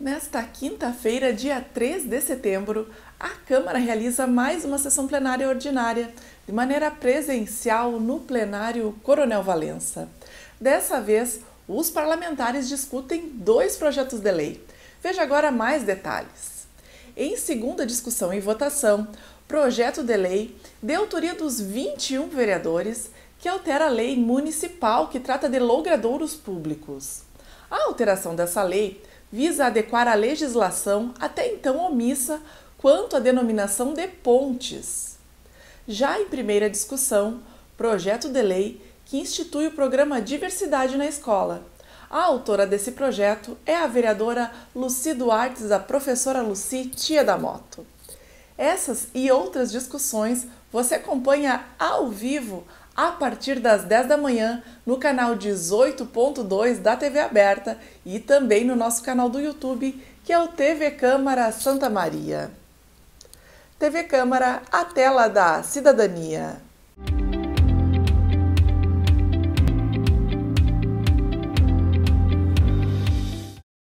Nesta quinta-feira, dia 3 de setembro, a Câmara realiza mais uma sessão plenária ordinária, de maneira presencial no plenário Coronel Valença. Dessa vez, os parlamentares discutem dois projetos de lei. Veja agora mais detalhes. Em segunda discussão e votação, projeto de lei de autoria dos 21 vereadores que altera a lei municipal que trata de logradouros públicos. A alteração dessa lei visa adequar a legislação até então omissa quanto à denominação de pontes. Já em primeira discussão, projeto de lei que institui o programa Diversidade na Escola. A autora desse projeto é a vereadora Luci Duartes, da professora Luci Tia da Moto. Essas e outras discussões você acompanha ao vivo a partir das 10 da manhã no canal 18.2 da TV Aberta e também no nosso canal do YouTube, que é o TV Câmara Santa Maria. TV Câmara, a tela da cidadania.